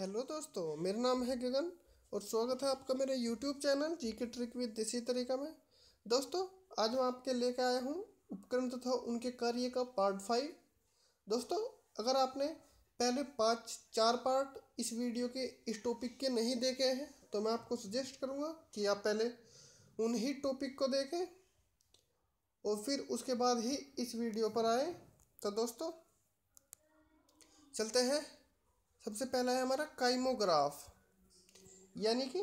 hello दोस्तों मेरा नाम है गगन और स्वागत है आपका मेरे यूट्यूब चैनल जी के ट्रिक विद देसी तरीका में दोस्तों आज मैं आपके लेके आया हूँ उपकरण तथा उनके कार्य का पार्ट फाइव दोस्तों अगर आपने पहले पाँच चार पार्ट इस वीडियो के इस टॉपिक के नहीं देखे हैं तो मैं आपको सजेस्ट करूँगा कि आप पहले उन्हीं टॉपिक को देखें और फिर उसके बाद ही इस वीडियो पर आए तो दोस्तों चलते हैं सबसे पहला है हमारा काइमोग्राफ यानी कि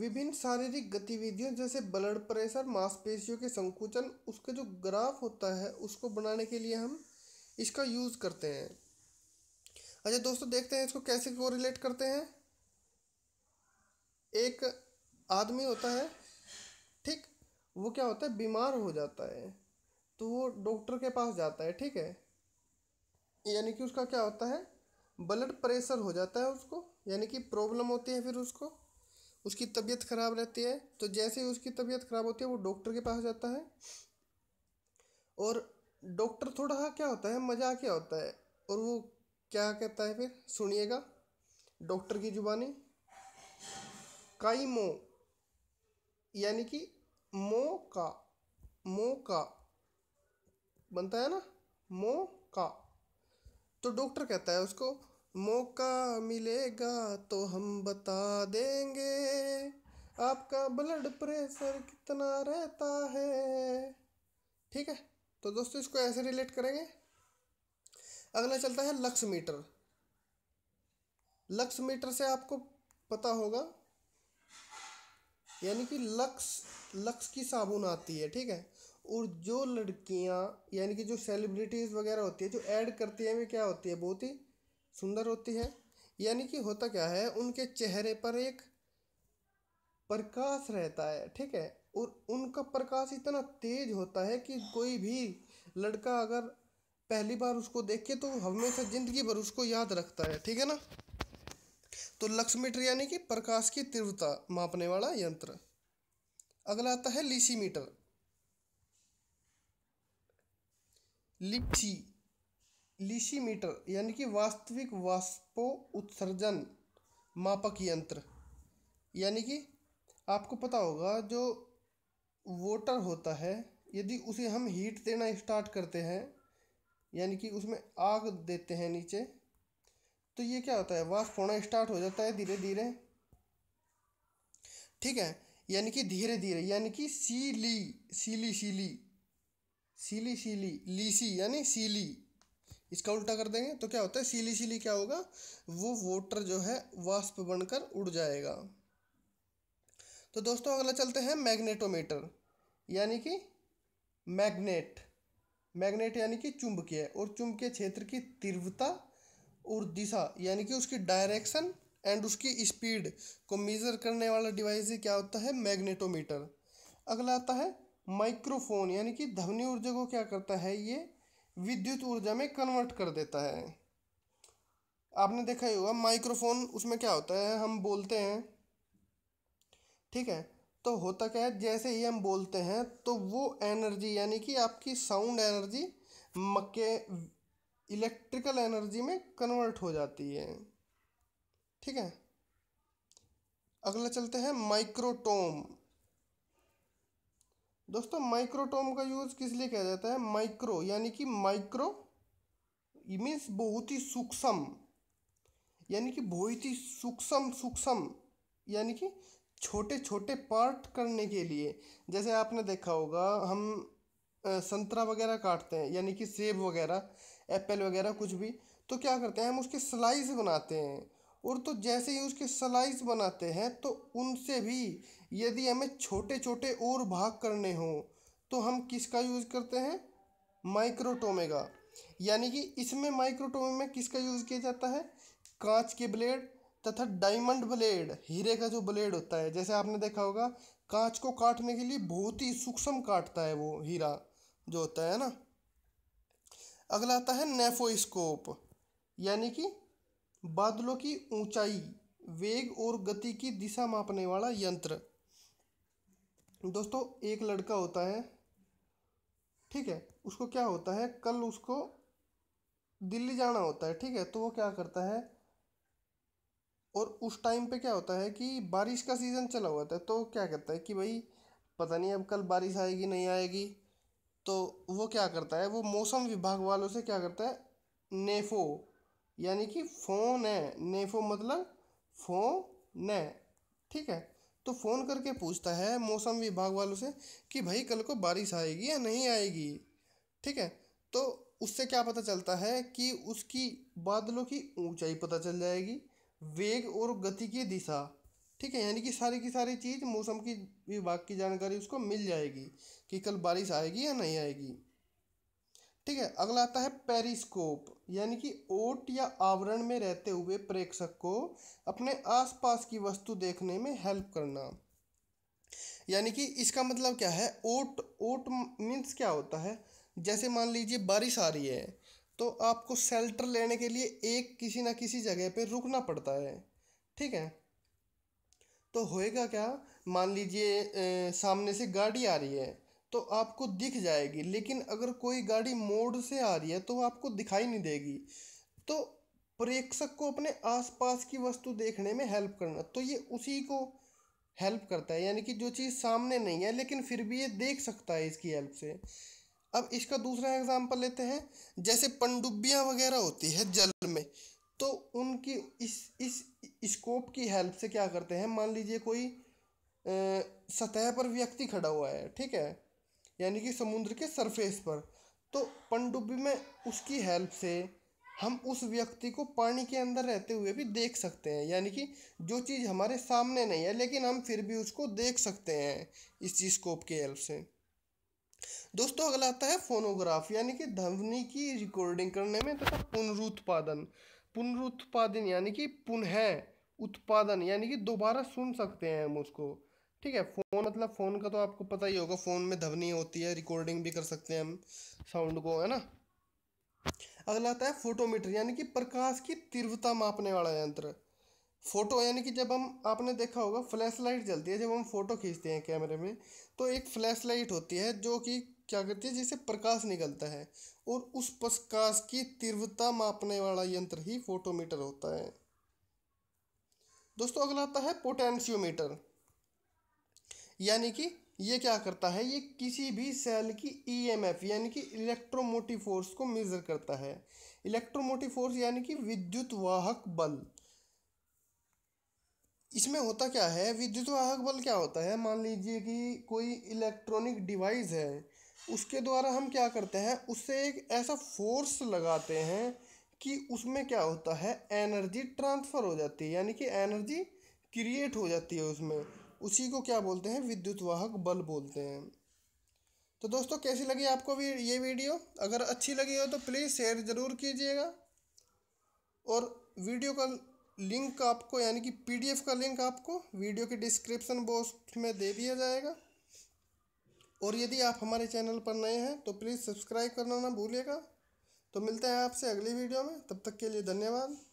विभिन्न शारीरिक गतिविधियों जैसे ब्लड प्रेशर मांसपेशियों के संकुचन उसके जो ग्राफ होता है उसको बनाने के लिए हम इसका यूज़ करते हैं अच्छा दोस्तों देखते हैं इसको कैसे कोरिलेट करते हैं एक आदमी होता है ठीक वो क्या होता है बीमार हो जाता है तो वो डॉक्टर के पास जाता है ठीक है यानी कि उसका क्या होता है ब्लड प्रेशर हो जाता है उसको यानी कि प्रॉब्लम होती है फिर उसको उसकी तबीयत खराब रहती है तो जैसे ही उसकी तबीयत खराब होती है वो डॉक्टर के पास जाता है और डॉक्टर थोड़ा क्या होता है मजा क्या होता है और वो क्या कहता है फिर सुनिएगा डॉक्टर की जुबानी काई मो यानी कि मो का मो का बनता है ना मो का तो डॉक्टर कहता है उसको मौका मिलेगा तो हम बता देंगे आपका ब्लड प्रेशर कितना रहता है ठीक है तो दोस्तों इसको ऐसे रिलेट करेंगे अगला चलता है लक्स मीटर लक्स मीटर से आपको पता होगा यानी कि लक्स लक्स की साबुन आती है ठीक है और जो लड़कियां यानी कि जो सेलिब्रिटीज़ वगैरह होती है जो ऐड करती हैं वे क्या होती है बहुत ही सुंदर होती है यानी कि होता क्या है उनके चेहरे पर एक प्रकाश रहता है ठीक है और उनका प्रकाश इतना तेज होता है कि कोई भी लड़का अगर पहली बार उसको देखे तो हमेशा ज़िंदगी भर उसको याद रखता है ठीक है ना तो लक्ष्मीटर यानी कि प्रकाश की तीव्रता मापने वाला यंत्र अगला आता है मीटर लिप्सी लिशीमीटर यानी कि वास्तविक वाष्पो उत्सर्जन मापक यंत्र यानी कि आपको पता होगा जो वोटर होता है यदि उसे हम हीट देना स्टार्ट करते हैं यानी कि उसमें आग देते हैं नीचे तो ये क्या होता है वाष्प होना स्टार्ट हो जाता है धीरे धीरे ठीक है यानी कि धीरे धीरे यानी कि सीली सीली सीली सीली सीली लीसी यानी सीली इसका उल्टा कर देंगे तो क्या होता है सीली सीली क्या होगा वो वोटर जो है वाष्प बनकर उड़ जाएगा तो दोस्तों अगला चलते हैं मैग्नेटोमीटर यानी कि मैग्नेट मैग्नेट यानी कि चुंबकीय और चुंबकीय क्षेत्र की तीव्रता और दिशा यानी कि उसकी डायरेक्शन एंड उसकी स्पीड को मेज़र करने वाला डिवाइस क्या होता है मैग्नेटोमीटर अगला आता है माइक्रोफोन यानी कि ध्वनि ऊर्जा को क्या करता है ये विद्युत ऊर्जा में कन्वर्ट कर देता है आपने देखा ही होगा माइक्रोफोन उसमें क्या होता है हम बोलते हैं ठीक है तो होता क्या है जैसे ही हम बोलते हैं तो वो एनर्जी यानी कि आपकी साउंड एनर्जी मक्के इलेक्ट्रिकल एनर्जी में कन्वर्ट हो जाती है ठीक है अगला चलते हैं माइक्रोटोम दोस्तों माइक्रोटोम का यूज़ किस लिए किया जाता है माइक्रो यानी कि माइक्रो मीन्स बहुत ही सूक्ष्म यानी कि बहुत ही सूक्ष्म सूक्ष्म यानी कि छोटे छोटे पार्ट करने के लिए जैसे आपने देखा होगा हम संतरा वगैरह काटते हैं यानी कि सेब वगैरह एप्पल वगैरह कुछ भी तो क्या करते हैं हम उसके स्लाइस बनाते हैं और तो जैसे ही उसके स्लाइस बनाते हैं तो उनसे भी यदि हमें छोटे छोटे और भाग करने हों तो हम किसका यूज़ करते हैं माइक्रोटोमेगा यानी कि इसमें माइक्रोटोमे में किसका यूज़ किया जाता है कांच के ब्लेड तथा डायमंड ब्लेड हीरे का जो ब्लेड होता है जैसे आपने देखा होगा कांच को काटने के लिए बहुत ही सूक्ष्म काटता है वो हीरा जो होता है ना अगला आता है नेफोस्कोप यानी कि बादलों की ऊंचाई वेग और गति की दिशा मापने वाला यंत्र दोस्तों एक लड़का होता है ठीक है उसको क्या होता है कल उसको दिल्ली जाना होता है ठीक है तो वो क्या करता है और उस टाइम पे क्या होता है कि बारिश का सीज़न चला हुआ था तो क्या करता है कि भाई पता नहीं अब कल बारिश आएगी नहीं आएगी तो वो क्या करता है वो मौसम विभाग वालों से क्या करता है नेफो यानी कि फोन है नेफो मतलब फोन न ठीक है तो फ़ोन करके पूछता है मौसम विभाग वालों से कि भाई कल को बारिश आएगी या नहीं आएगी ठीक है तो उससे क्या पता चलता है कि उसकी बादलों की ऊंचाई पता चल जाएगी वेग और गति की दिशा ठीक है यानी कि सारी की सारी चीज़ मौसम की विभाग की जानकारी उसको मिल जाएगी कि कल बारिश आएगी या नहीं आएगी ठीक है अगला आता है पेरिस्कोप यानी कि ओट या आवरण में रहते हुए प्रेक्षक को अपने आसपास की वस्तु देखने में हेल्प करना यानी कि इसका मतलब क्या है ओट ओट मीन्स क्या होता है जैसे मान लीजिए बारिश आ रही है तो आपको शेल्टर लेने के लिए एक किसी ना किसी जगह पे रुकना पड़ता है ठीक है तो होएगा क्या मान लीजिए सामने से गाड़ी आ रही है तो आपको दिख जाएगी लेकिन अगर कोई गाड़ी मोड़ से आ रही है तो आपको दिखाई नहीं देगी तो प्रेक्षक को अपने आसपास की वस्तु देखने में हेल्प करना तो ये उसी को हेल्प करता है यानी कि जो चीज़ सामने नहीं है लेकिन फिर भी ये देख सकता है इसकी हेल्प से अब इसका दूसरा एग्जाम्पल लेते हैं जैसे पनडुब्बियाँ वगैरह होती है जल में तो उनकी इस इस स्कोप की हेल्प से क्या करते हैं मान लीजिए कोई सतह पर व्यक्ति खड़ा हुआ है ठीक है यानी कि समुद्र के सरफेस पर तो पनडुब्बी में उसकी हेल्प से हम उस व्यक्ति को पानी के अंदर रहते हुए भी देख सकते हैं यानी कि जो चीज़ हमारे सामने नहीं है लेकिन हम फिर भी उसको देख सकते हैं इस चीज़ स्कोप की हेल्प से दोस्तों अगला आता है फोनोग्राफ यानी कि ध्वनि की रिकॉर्डिंग करने में तथा तो पुनरुत्पादन पुनरुत्पादन यानी कि पुनः उत्पादन यानी कि दोबारा सुन सकते हैं हम उसको ठीक है फ़ोन मतलब फ़ोन का तो आपको पता ही होगा फ़ोन में धवनी होती है रिकॉर्डिंग भी कर सकते हैं हम साउंड को है ना अगला आता है फोटोमीटर यानी कि प्रकाश की तीव्रता मापने वाला यंत्र फोटो यानी कि जब हम आपने देखा होगा फ्लैश लाइट जलती है जब हम फोटो खींचते हैं कैमरे में तो एक फ्लैश लाइट होती है जो कि क्या करती है जिससे प्रकाश निकलता है और उस प्रकाश की तीव्रता मापने वाला यंत्र ही फोटोमीटर होता है दोस्तों अगला आता है पोटेंशियोमीटर यानी कि ये क्या करता है ये किसी भी सेल की ईएमएफ e यानी कि इलेक्ट्रोमोटिव फोर्स को मेज़र करता है इलेक्ट्रोमोटिव फोर्स यानी कि विद्युत वाहक बल इसमें होता क्या है विद्युत वाहक बल क्या होता है मान लीजिए कि कोई इलेक्ट्रॉनिक डिवाइस है उसके द्वारा हम क्या करते हैं उससे एक ऐसा फोर्स लगाते हैं कि उसमें क्या होता है एनर्जी ट्रांसफ़र हो जाती है यानी कि एनर्जी क्रिएट हो जाती है उसमें उसी को क्या बोलते हैं विद्युत वाहक बल बोलते हैं तो दोस्तों कैसी लगी आपको भी ये वीडियो अगर अच्छी लगी हो तो प्लीज़ शेयर ज़रूर कीजिएगा और वीडियो का लिंक आपको यानी कि पीडीएफ का लिंक आपको वीडियो के डिस्क्रिप्शन बॉक्स में दे दिया जाएगा और यदि आप हमारे चैनल पर नए हैं तो प्लीज़ सब्सक्राइब करना ना भूलिएगा तो मिलते हैं आपसे अगली वीडियो में तब तक के लिए धन्यवाद